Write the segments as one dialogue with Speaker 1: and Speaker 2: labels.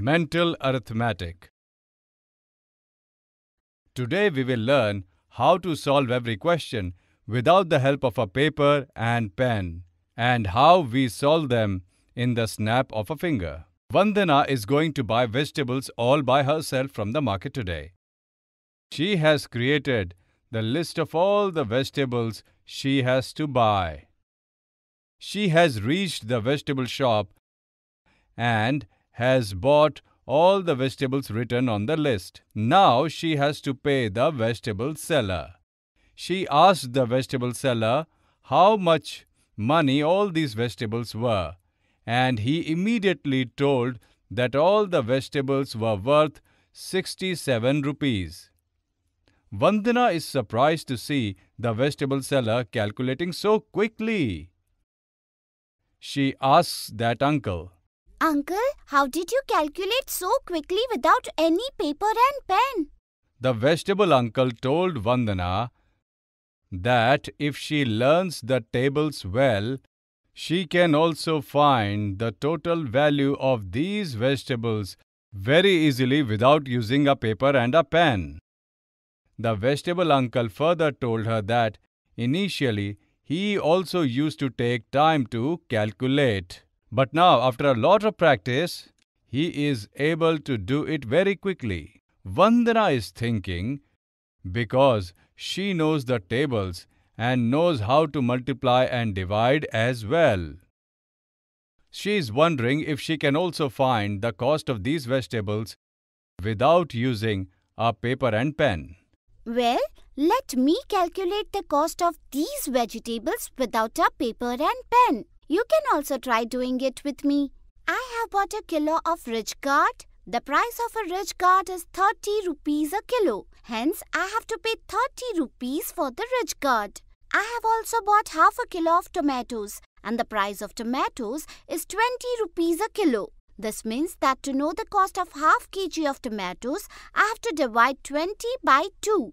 Speaker 1: Mental Arithmetic Today we will learn how to solve every question without the help of a paper and pen and how we solve them in the snap of a finger. Vandana is going to buy vegetables all by herself from the market today. She has created the list of all the vegetables she has to buy. She has reached the vegetable shop and has bought all the vegetables written on the list. Now she has to pay the vegetable seller. She asked the vegetable seller how much money all these vegetables were, and he immediately told that all the vegetables were worth 67 rupees. Vandana is surprised to see the vegetable seller calculating so quickly. She asks that uncle,
Speaker 2: Uncle, how did you calculate so quickly without any paper and pen?
Speaker 1: The vegetable uncle told Vandana that if she learns the tables well, she can also find the total value of these vegetables very easily without using a paper and a pen. The vegetable uncle further told her that initially he also used to take time to calculate. But now, after a lot of practice, he is able to do it very quickly. Vandana is thinking because she knows the tables and knows how to multiply and divide as well. She is wondering if she can also find the cost of these vegetables without using a paper and pen.
Speaker 2: Well, let me calculate the cost of these vegetables without a paper and pen. You can also try doing it with me. I have bought a kilo of rich gourd. The price of a rich gourd is 30 rupees a kilo. Hence, I have to pay 30 rupees for the rich gourd. I have also bought half a kilo of tomatoes and the price of tomatoes is 20 rupees a kilo. This means that to know the cost of half kg of tomatoes, I have to divide 20 by 2.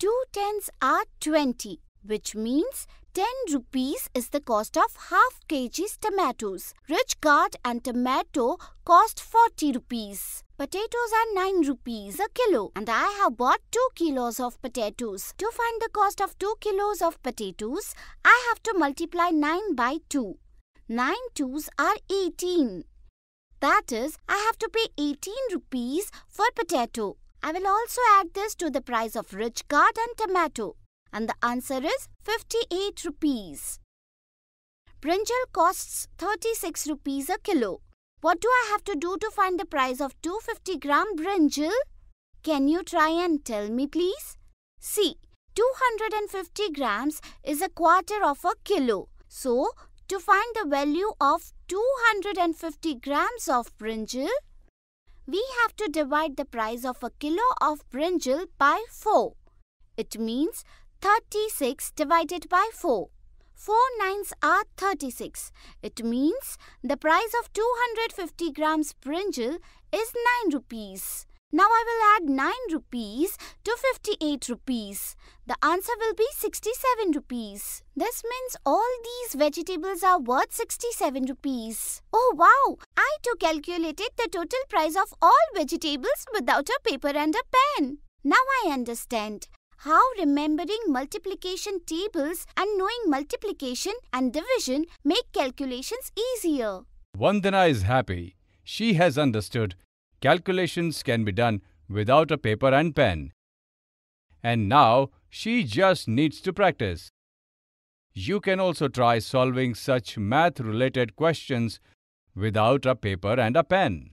Speaker 2: 2 tens are 20 which means 10 rupees is the cost of half kg's tomatoes. Rich card and tomato cost 40 rupees. Potatoes are 9 rupees a kilo and I have bought 2 kilos of potatoes. To find the cost of 2 kilos of potatoes, I have to multiply 9 by 2. 9 twos are 18. That is, I have to pay 18 rupees for potato. I will also add this to the price of rich card and tomato. And the answer is 58 rupees. Brinjal costs 36 rupees a kilo. What do I have to do to find the price of 250 gram brinjal? Can you try and tell me please? See, 250 grams is a quarter of a kilo. So, to find the value of 250 grams of brinjal, we have to divide the price of a kilo of brinjal by 4. It means 36 divided by 4. 4 nines are 36. It means the price of 250 grams brinjal is 9 rupees. Now I will add 9 rupees to 58 rupees. The answer will be 67 rupees. This means all these vegetables are worth 67 rupees. Oh wow! I too calculated the total price of all vegetables without a paper and a pen. Now I understand how remembering multiplication tables and knowing multiplication and division make calculations easier.
Speaker 1: Vandana is happy. She has understood calculations can be done without a paper and pen. And now she just needs to practice. You can also try solving such math-related questions without a paper and a pen.